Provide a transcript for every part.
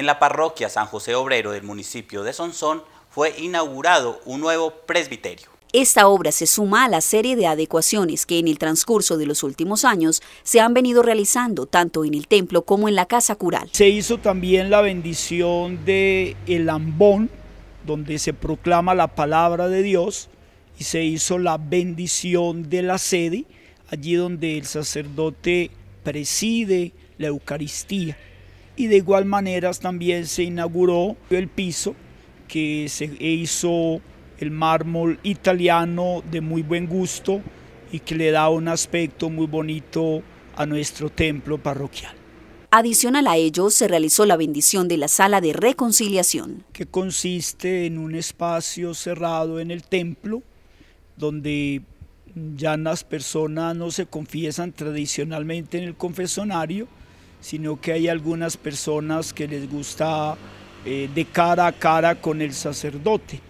En la parroquia San José Obrero del municipio de Sonsón fue inaugurado un nuevo presbiterio. Esta obra se suma a la serie de adecuaciones que en el transcurso de los últimos años se han venido realizando tanto en el templo como en la casa cural. Se hizo también la bendición de el ambón, donde se proclama la palabra de Dios, y se hizo la bendición de la sede, allí donde el sacerdote preside la Eucaristía y de igual manera también se inauguró el piso que se hizo el mármol italiano de muy buen gusto y que le da un aspecto muy bonito a nuestro templo parroquial. Adicional a ello, se realizó la bendición de la sala de reconciliación. Que consiste en un espacio cerrado en el templo, donde ya las personas no se confiesan tradicionalmente en el confesonario, sino que hay algunas personas que les gusta eh, de cara a cara con el sacerdote.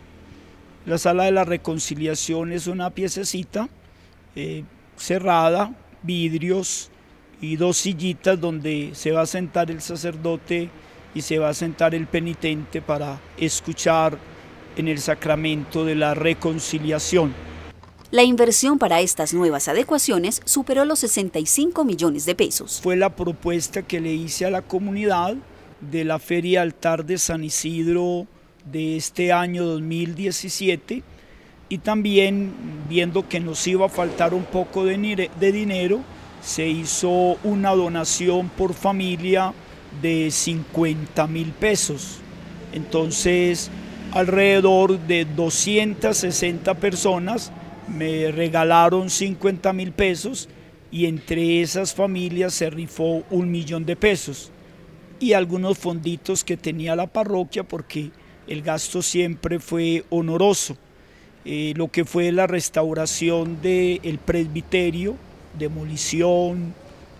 La sala de la reconciliación es una piececita eh, cerrada, vidrios y dos sillitas donde se va a sentar el sacerdote y se va a sentar el penitente para escuchar en el sacramento de la reconciliación. La inversión para estas nuevas adecuaciones superó los 65 millones de pesos. Fue la propuesta que le hice a la comunidad de la Feria Altar de San Isidro de este año 2017 y también viendo que nos iba a faltar un poco de, dinero, se hizo una donación por familia de 50 mil pesos. Entonces, alrededor de 260 personas me regalaron 50 mil pesos y entre esas familias se rifó un millón de pesos y algunos fonditos que tenía la parroquia porque el gasto siempre fue honoroso. Eh, lo que fue la restauración del presbiterio, demolición,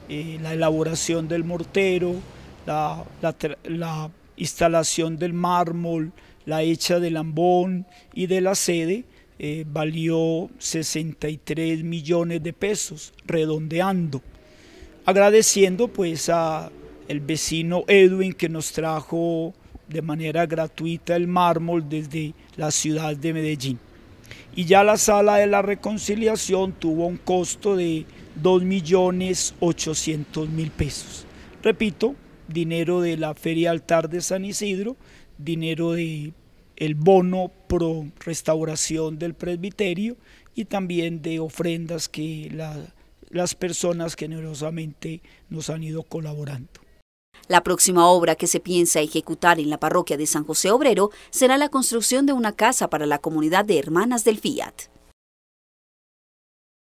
eh, la elaboración del mortero, la, la instalación del mármol, la hecha del ambón y de la sede, eh, valió 63 millones de pesos, redondeando. Agradeciendo pues a el vecino Edwin que nos trajo de manera gratuita el mármol desde la ciudad de Medellín. Y ya la sala de la reconciliación tuvo un costo de millones mil pesos. Repito, dinero de la Feria Altar de San Isidro, dinero de el bono pro restauración del presbiterio y también de ofrendas que las personas generosamente nos han ido colaborando. La próxima obra que se piensa ejecutar en la parroquia de San José Obrero será la construcción de una casa para la comunidad de Hermanas del Fiat.